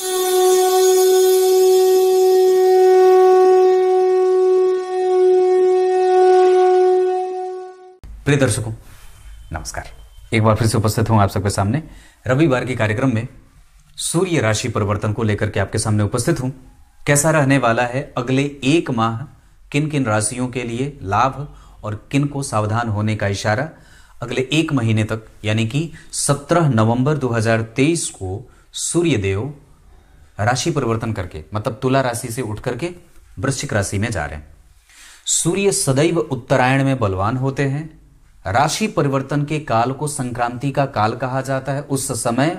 प्रिय दर्शकों नमस्कार एक बार फिर से उपस्थित हूं आप सबके सामने रविवार के कार्यक्रम में सूर्य राशि परिवर्तन को लेकर के आपके सामने उपस्थित हूं कैसा रहने वाला है अगले एक माह किन किन राशियों के लिए लाभ और किन को सावधान होने का इशारा अगले एक महीने तक यानी कि 17 नवंबर 2023 को सूर्यदेव राशि परिवर्तन करके मतलब तुला राशि से उठ करके वृश्चिक राशि में जा रहे हैं सूर्य सदैव उत्तरायण में बलवान होते हैं राशि परिवर्तन के काल को संक्रांति का काल कहा जाता है उस समय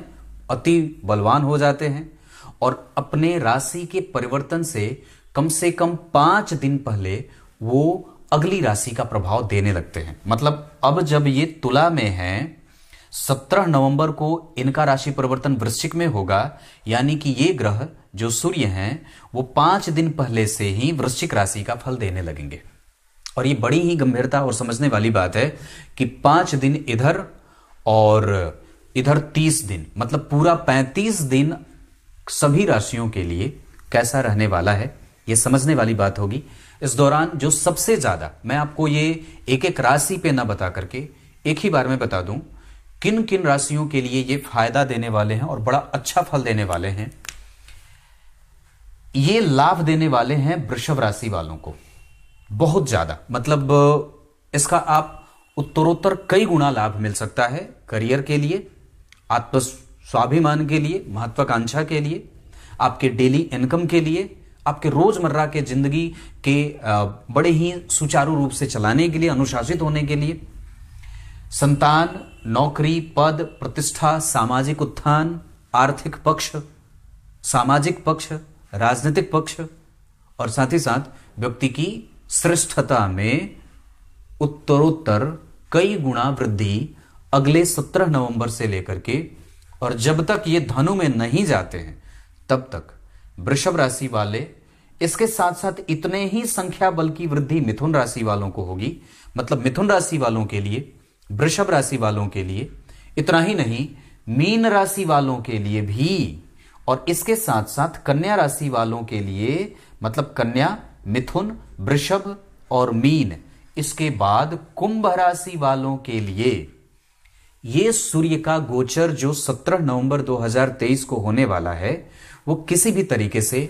अति बलवान हो जाते हैं और अपने राशि के परिवर्तन से कम से कम पांच दिन पहले वो अगली राशि का प्रभाव देने लगते हैं मतलब अब जब ये तुला में है सत्रह नवंबर को इनका राशि परिवर्तन वृश्चिक में होगा यानी कि ये ग्रह जो सूर्य हैं वो पांच दिन पहले से ही वृश्चिक राशि का फल देने लगेंगे और ये बड़ी ही गंभीरता और समझने वाली बात है कि पांच दिन इधर और इधर तीस दिन मतलब पूरा पैंतीस दिन सभी राशियों के लिए कैसा रहने वाला है ये समझने वाली बात होगी इस दौरान जो सबसे ज्यादा मैं आपको ये एक एक राशि पे ना बता करके एक ही बार में बता दूं किन किन राशियों के लिए ये फायदा देने वाले हैं और बड़ा अच्छा फल देने वाले हैं ये लाभ देने वाले हैं वृषभ राशि वालों को बहुत ज्यादा मतलब इसका आप उत्तरोत्तर कई गुणा लाभ मिल सकता है करियर के लिए आत्म स्वाभिमान के लिए महत्वाकांक्षा के लिए आपके डेली इनकम के लिए आपके रोजमर्रा के जिंदगी के बड़े ही सुचारू रूप से चलाने के लिए अनुशासित होने के लिए संतान नौकरी पद प्रतिष्ठा सामाजिक उत्थान आर्थिक पक्ष सामाजिक पक्ष राजनीतिक पक्ष और साथ ही साथ व्यक्ति की श्रेष्ठता में उत्तरोत्तर कई गुणा वृद्धि अगले 17 नवंबर से लेकर के और जब तक ये धनु में नहीं जाते हैं तब तक वृषभ राशि वाले इसके साथ साथ इतने ही संख्या बल की वृद्धि मिथुन राशि वालों को होगी मतलब मिथुन राशि वालों के लिए वृषभ राशि वालों के लिए इतना ही नहीं मीन राशि वालों के लिए भी और इसके साथ साथ कन्या राशि वालों के लिए मतलब कन्या मिथुन वृषभ और मीन इसके बाद कुंभ राशि वालों के लिए ये सूर्य का गोचर जो 17 नवंबर 2023 को होने वाला है वो किसी भी तरीके से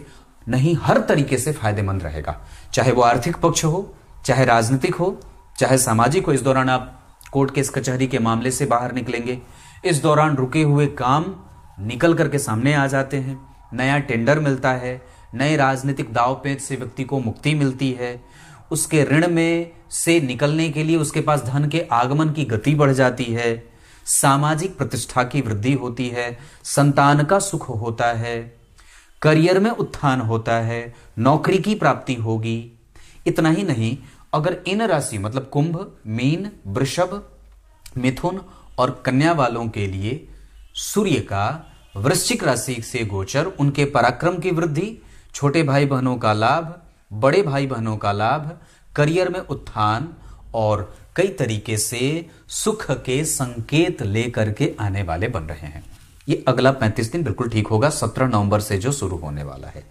नहीं हर तरीके से फायदेमंद रहेगा चाहे वो आर्थिक पक्ष हो चाहे राजनीतिक हो चाहे सामाजिक हो इस दौरान आप कोर्ट केस कचहरी के मामले से बाहर निकलेंगे इस दौरान रुके हुए काम निकल करके सामने आ जाते हैं नया टेंडर मिलता है नए राजनीतिक दाव पेच से व्यक्ति को मुक्ति मिलती है उसके ऋण में से निकलने के लिए उसके पास धन के आगमन की गति बढ़ जाती है सामाजिक प्रतिष्ठा की वृद्धि होती है संतान का सुख होता है करियर में उत्थान होता है नौकरी की प्राप्ति होगी इतना ही नहीं अगर इन राशि मतलब कुंभ मीन वृषभ मिथुन और कन्या वालों के लिए सूर्य का वृश्चिक राशि से गोचर उनके पराक्रम की वृद्धि छोटे भाई बहनों का लाभ बड़े भाई बहनों का लाभ करियर में उत्थान और कई तरीके से सुख के संकेत लेकर के आने वाले बन रहे हैं ये अगला पैंतीस दिन बिल्कुल ठीक होगा सत्रह नवंबर से जो शुरू होने वाला है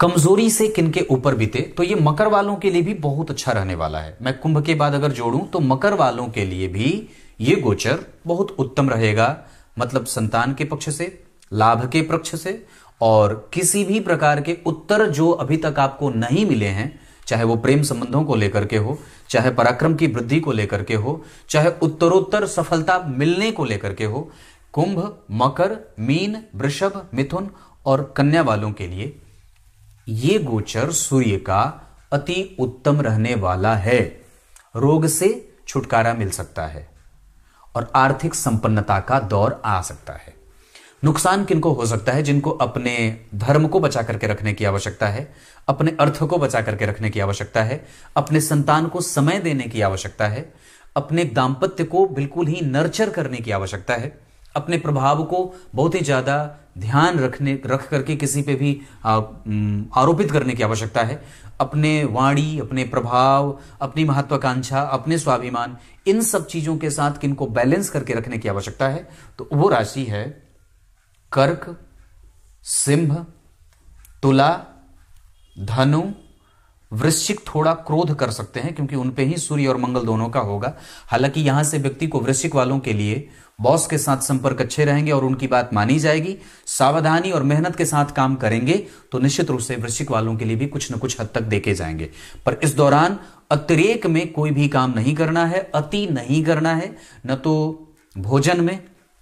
कमजोरी से किन के ऊपर बीते तो ये मकर वालों के लिए भी बहुत अच्छा रहने वाला है मैं कुंभ के बाद अगर जोड़ूं तो मकर वालों के लिए भी ये गोचर बहुत उत्तम रहेगा मतलब संतान के पक्ष से लाभ के पक्ष से और किसी भी प्रकार के उत्तर जो अभी तक आपको नहीं मिले हैं चाहे वो प्रेम संबंधों को लेकर के हो चाहे पराक्रम की वृद्धि को लेकर के हो चाहे उत्तरोत्तर सफलता मिलने को लेकर के हो कुंभ मकर मीन वृषभ मिथुन और कन्या वालों के लिए ये गोचर सूर्य का अति उत्तम रहने वाला है रोग से छुटकारा मिल सकता है और आर्थिक संपन्नता का दौर आ सकता है नुकसान किनको हो सकता है जिनको अपने धर्म को बचा करके रखने की आवश्यकता है अपने अर्थ को बचा करके रखने की आवश्यकता है अपने संतान को समय देने की आवश्यकता है अपने दाम्पत्य को बिल्कुल ही नर्चर करने की आवश्यकता है अपने प्रभाव को बहुत ही ज़्यादा ध्यान रखने रख करके किसी पे भी आ, आरोपित करने की आवश्यकता है अपने वाणी अपने प्रभाव अपनी महत्वाकांक्षा अपने स्वाभिमान इन सब चीज़ों के साथ किनको बैलेंस करके रखने की आवश्यकता है तो वो राशि है कर्क सिंह तुला धनु वृश्चिक थोड़ा क्रोध कर सकते हैं क्योंकि उनपे ही सूर्य और मंगल दोनों का होगा हालांकि यहां से व्यक्ति को वृश्चिक वालों के लिए बॉस के साथ संपर्क अच्छे रहेंगे और उनकी बात मानी जाएगी सावधानी और मेहनत के साथ काम करेंगे तो निश्चित रूप से वृश्चिक वालों के लिए भी कुछ न कुछ हद तक देखे जाएंगे पर इस दौरान अतिरेक में कोई भी काम नहीं करना है अति नहीं करना है न तो भोजन में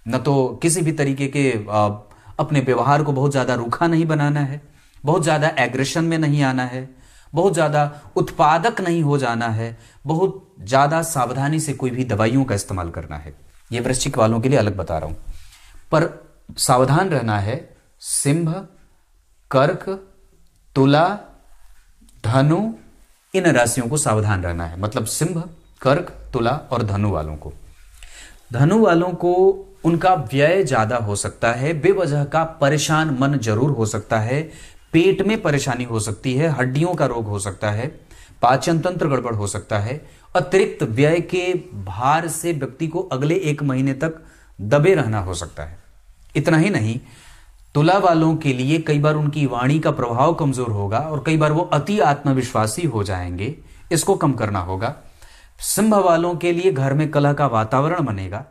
न तो किसी भी तरीके के अपने व्यवहार को बहुत ज्यादा रूखा नहीं बनाना है बहुत ज्यादा एग्रेशन में नहीं आना है बहुत ज़्यादा उत्पादक नहीं हो जाना है बहुत ज़्यादा सावधानी से कोई भी दवाइयों का इस्तेमाल करना है ये वृश्चिक वालों के लिए अलग बता रहा हूं पर सावधान रहना है सिंह कर्क तुला धनु इन राशियों को सावधान रहना है मतलब सिंह कर्क तुला और धनु वालों को धनु वालों को उनका व्यय ज्यादा हो सकता है बेवजह का परेशान मन जरूर हो सकता है पेट में परेशानी हो सकती है हड्डियों का रोग हो सकता है पाचन तंत्र गड़बड़ हो सकता है अतिरिक्त व्यय के भार से व्यक्ति को अगले एक महीने तक दबे रहना हो सकता है इतना ही नहीं तुला वालों के लिए कई बार उनकी वाणी का प्रभाव कमजोर होगा और कई बार वो अति आत्मविश्वासी हो जाएंगे इसको कम करना होगा सिंह वालों के लिए घर में कलह का वातावरण बनेगा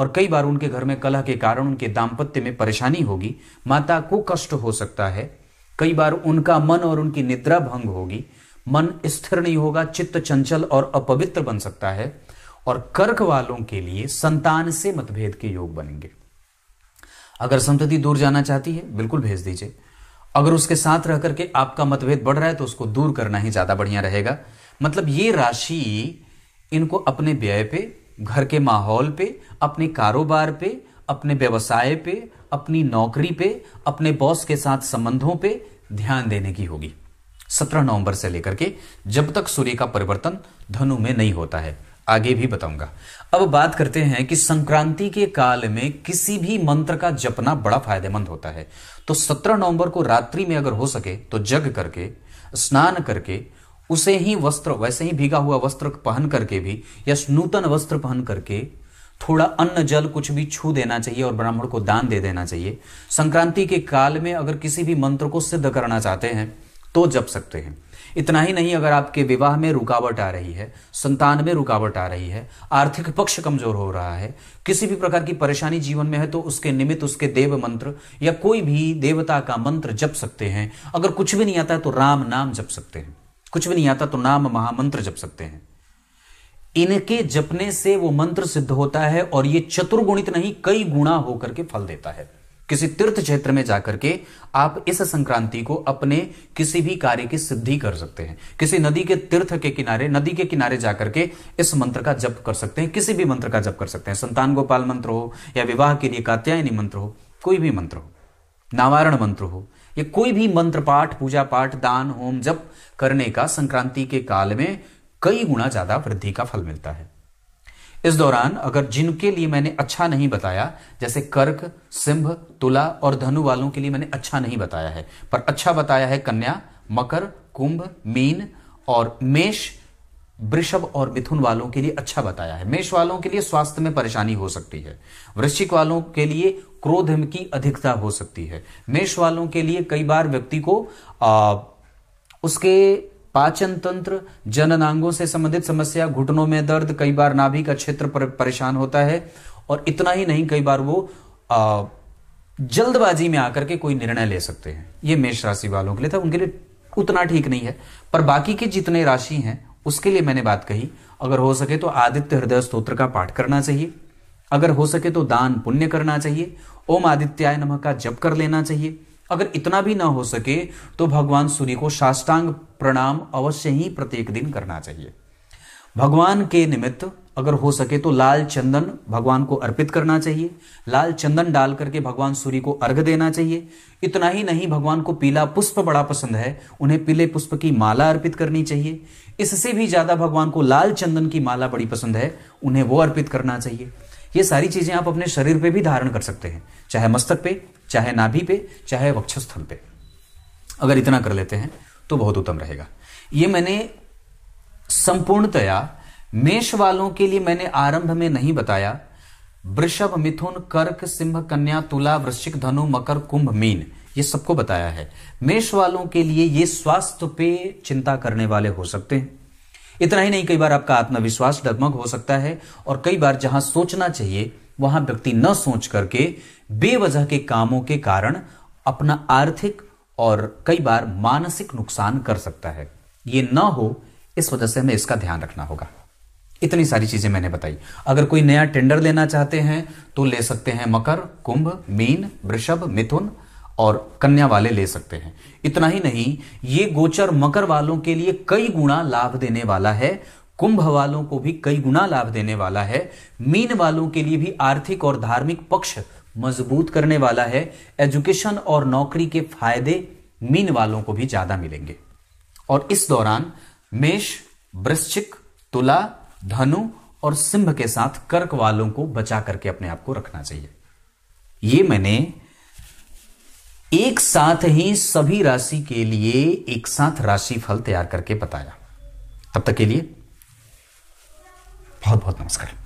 और कई बार उनके घर में कलह के कारण उनके दाम्पत्य में परेशानी होगी माता को कष्ट हो सकता है कई बार उनका मन और उनकी निद्रा भंग होगी मन स्थिर नहीं होगा चित्त चंचल और अपवित्र बन सकता है और कर्क वालों के लिए संतान से मतभेद के योग बनेंगे अगर संतति दूर जाना चाहती है बिल्कुल भेज दीजिए अगर उसके साथ रह करके आपका मतभेद बढ़ रहा है तो उसको दूर करना ही ज्यादा बढ़िया रहेगा मतलब ये राशि इनको अपने व्यय पे घर के माहौल पे अपने कारोबार पे अपने व्यवसाय पे अपनी नौकरी पे अपने बॉस के साथ संबंधों पे ध्यान देने की होगी सत्रह नवंबर से लेकर के जब तक सूर्य का परिवर्तन धनु में नहीं होता है आगे भी बताऊंगा अब बात करते हैं कि संक्रांति के काल में किसी भी मंत्र का जपना बड़ा फायदेमंद होता है तो 17 नवंबर को रात्रि में अगर हो सके तो जग करके स्नान करके उसे ही वस्त्र वैसे ही भीगा हुआ वस्त्र पहन करके भी या नूतन वस्त्र पहन करके थोड़ा अन्न जल कुछ भी छू देना चाहिए और ब्राह्मण को दान दे देना चाहिए संक्रांति के काल में अगर किसी भी मंत्र को सिद्ध करना चाहते हैं तो जप सकते हैं इतना ही नहीं अगर आपके विवाह में रुकावट आ रही है संतान में रुकावट आ रही है आर्थिक पक्ष कमजोर हो रहा है किसी भी प्रकार की परेशानी जीवन में है तो उसके निमित्त उसके देव मंत्र या कोई भी देवता का मंत्र जप सकते हैं अगर कुछ भी नहीं आता है तो राम नाम जप सकते हैं कुछ भी नहीं आता तो नाम महामंत्र जप सकते हैं इनके जपने से वो मंत्र सिद्ध होता है और ये चतुर्गुणित नहीं कई गुणा होकर के फल देता है किसी तीर्थ क्षेत्र में जाकर के आप इस संक्रांति को अपने किसी भी कार्य की सिद्धि कर सकते हैं किसी नदी के तीर्थ के किनारे नदी के किनारे जाकर के इस मंत्र का जप कर सकते हैं किसी भी मंत्र का जप कर सकते हैं संतान गोपाल मंत्र हो या विवाह के लिए कात्यायनी मंत्र हो कोई भी मंत्र हो नावारण मंत्र हो या कोई भी मंत्र पाठ पूजा पाठ दान होम जप करने का संक्रांति के काल में कई गुना ज्यादा वृद्धि का फल मिलता है इस दौरान अगर जिनके लिए मैंने अच्छा नहीं बताया जैसे कर्क सिंह तुला और धनु वालों के लिए मैंने अच्छा नहीं बताया है पर अच्छा बताया है कन्या मकर कुंभ मीन और मेष वृषभ और मिथुन वालों के लिए अच्छा बताया है मेष वालों के लिए स्वास्थ्य में परेशानी हो सकती है वृश्चिक वालों के लिए क्रोध की अधिकता हो सकती है मेष वालों के लिए कई बार व्यक्ति को आ, उसके पाचन तंत्र जननांगों से संबंधित समस्या घुटनों में दर्द कई बार नाभि का क्षेत्र पर परेशान होता है और इतना ही नहीं कई बार वो आ, जल्दबाजी में आकर के कोई निर्णय ले सकते हैं ये मेष राशि वालों के लिए था उनके लिए उतना ठीक नहीं है पर बाकी के जितने राशि हैं उसके लिए मैंने बात कही अगर हो सके तो आदित्य हृदय स्त्रोत्र का पाठ करना चाहिए अगर हो सके तो दान पुण्य करना चाहिए ओम आदित्याय नमः का जप कर लेना चाहिए अगर इतना भी ना हो सके तो भगवान सूर्य को साष्टांग प्रणाम अवश्य ही प्रत्येक दिन करना चाहिए भगवान के निमित्त अगर हो सके तो लाल चंदन भगवान को अर्पित करना चाहिए लाल चंदन डाल करके भगवान सूर्य को अर्घ देना चाहिए इतना ही नहीं भगवान को पीला पुष्प बड़ा पसंद है उन्हें पीले पुष्प की माला अर्पित करनी चाहिए इससे भी ज़्यादा भगवान को लाल चंदन की माला बड़ी पसंद है उन्हें वो अर्पित करना चाहिए ये सारी चीज़ें आप अपने शरीर पे भी धारण कर सकते हैं चाहे मस्तक पे चाहे नाभि पे चाहे वक्षस्थल पे अगर इतना कर लेते हैं तो बहुत उत्तम रहेगा ये मैंने संपूर्णतया मेष वालों के लिए मैंने आरंभ में नहीं बताया वृषभ मिथुन कर्क सिंह कन्या तुला वृश्चिक धनु मकर कुंभ मीन ये सबको बताया है मेष वालों के लिए ये स्वास्थ्य पे चिंता करने वाले हो सकते हैं इतना ही नहीं कई बार आपका आत्मविश्वास डगमग हो सकता है और कई बार जहां सोचना चाहिए वहां व्यक्ति न सोच करके बेवजह के कामों के कारण अपना आर्थिक और कई बार मानसिक नुकसान कर सकता है ये न हो इस वजह से हमें इसका ध्यान रखना होगा इतनी सारी चीजें मैंने बताई अगर कोई नया टेंडर लेना चाहते हैं तो ले सकते हैं मकर कुंभ मीन वृषभ मिथुन और कन्या वाले ले सकते हैं इतना ही नहीं ये गोचर मकर वालों के लिए कई गुणा लाभ देने वाला है कुंभ वालों को भी कई गुना लाभ देने वाला है मीन वालों के लिए भी आर्थिक और धार्मिक पक्ष मजबूत करने वाला है एजुकेशन और नौकरी के फायदे मीन वालों को भी ज्यादा मिलेंगे और इस दौरान मेष वृश्चिक तुला धनु और सिंह के साथ कर्क वालों को बचा करके अपने आप को रखना चाहिए ये मैंने एक साथ ही सभी राशि के लिए एक साथ राशि फल तैयार करके बताया तब तक के लिए बहुत बहुत नमस्कार